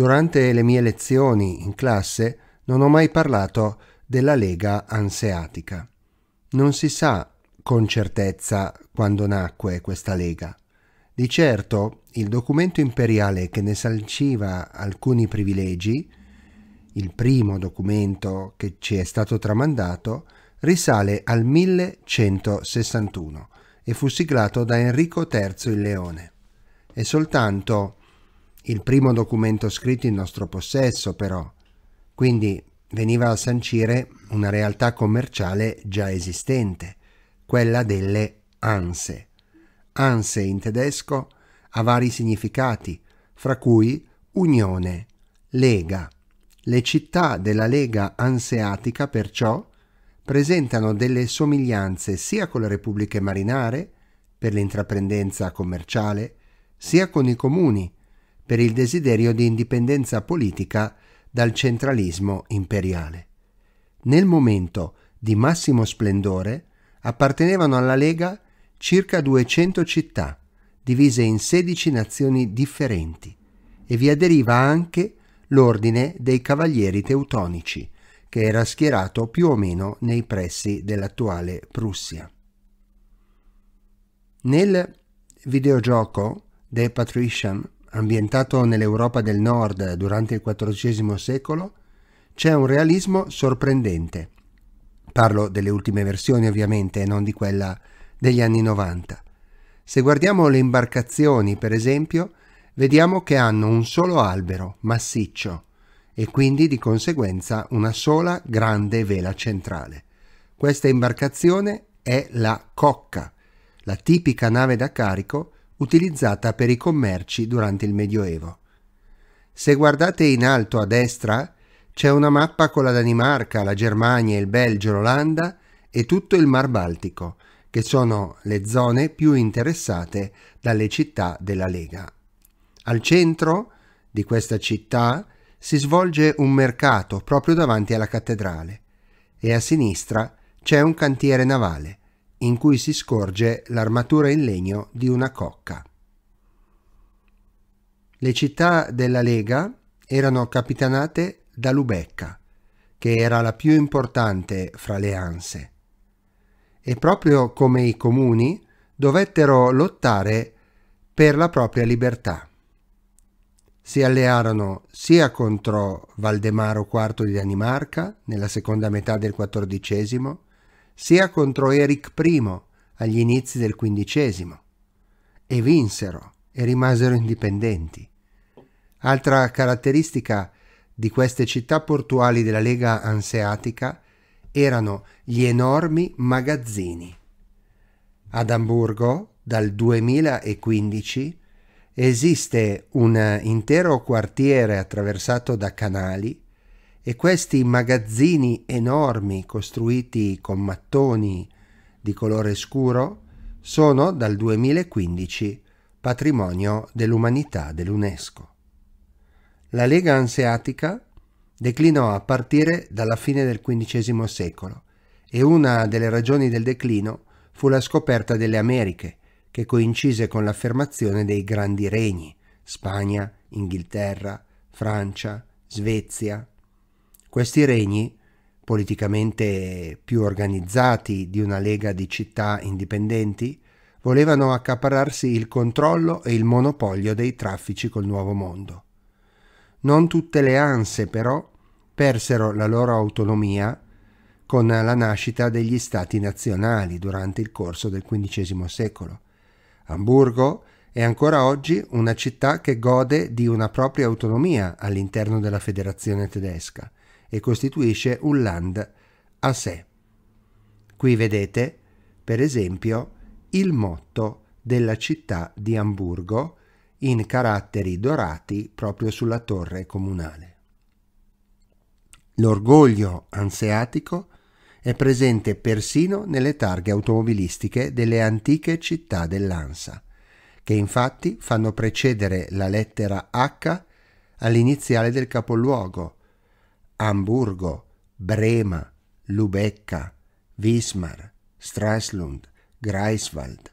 Durante le mie lezioni in classe non ho mai parlato della lega anseatica. Non si sa con certezza quando nacque questa lega. Di certo, il documento imperiale che ne salciva alcuni privilegi, il primo documento che ci è stato tramandato, risale al 1161 e fu siglato da Enrico III il Leone. E soltanto il primo documento scritto in nostro possesso però, quindi veniva a sancire una realtà commerciale già esistente, quella delle anse. Anse in tedesco ha vari significati, fra cui unione, lega. Le città della lega anseatica perciò presentano delle somiglianze sia con le repubbliche marinare, per l'intraprendenza commerciale, sia con i comuni, per il desiderio di indipendenza politica dal centralismo imperiale. Nel momento di massimo splendore appartenevano alla Lega circa 200 città, divise in 16 nazioni differenti, e vi aderiva anche l'ordine dei cavalieri teutonici, che era schierato più o meno nei pressi dell'attuale Prussia. Nel videogioco The Patrician ambientato nell'Europa del Nord durante il XIV secolo, c'è un realismo sorprendente. Parlo delle ultime versioni ovviamente, non di quella degli anni 90. Se guardiamo le imbarcazioni, per esempio, vediamo che hanno un solo albero, massiccio, e quindi di conseguenza una sola grande vela centrale. Questa imbarcazione è la cocca, la tipica nave da carico utilizzata per i commerci durante il Medioevo. Se guardate in alto a destra c'è una mappa con la Danimarca, la Germania, il Belgio, l'Olanda e tutto il Mar Baltico, che sono le zone più interessate dalle città della Lega. Al centro di questa città si svolge un mercato proprio davanti alla cattedrale e a sinistra c'è un cantiere navale in cui si scorge l'armatura in legno di una cocca. Le città della Lega erano capitanate da Lubecca, che era la più importante fra le anse. E proprio come i comuni dovettero lottare per la propria libertà. Si allearono sia contro Valdemaro IV di Danimarca nella seconda metà del XIV sia contro Eric I agli inizi del XV, e vinsero e rimasero indipendenti. Altra caratteristica di queste città portuali della Lega Anseatica erano gli enormi magazzini. Ad Amburgo, dal 2015, esiste un intero quartiere attraversato da canali e questi magazzini enormi costruiti con mattoni di colore scuro sono dal 2015 patrimonio dell'umanità dell'UNESCO. La Lega Anseatica declinò a partire dalla fine del XV secolo e una delle ragioni del declino fu la scoperta delle Americhe, che coincise con l'affermazione dei grandi regni Spagna, Inghilterra, Francia, Svezia, questi regni, politicamente più organizzati di una lega di città indipendenti, volevano accaparrarsi il controllo e il monopolio dei traffici col Nuovo Mondo. Non tutte le anse, però, persero la loro autonomia con la nascita degli stati nazionali durante il corso del XV secolo. Amburgo è ancora oggi una città che gode di una propria autonomia all'interno della federazione tedesca, e costituisce un land a sé. Qui vedete, per esempio, il motto della città di Amburgo in caratteri dorati proprio sulla torre comunale. L'orgoglio anseatico è presente persino nelle targhe automobilistiche delle antiche città dell'Ansa, che infatti fanno precedere la lettera H all'iniziale del capoluogo, Hamburgo, Brema, Lubecca, Wismar, Stralsund, Greifswald,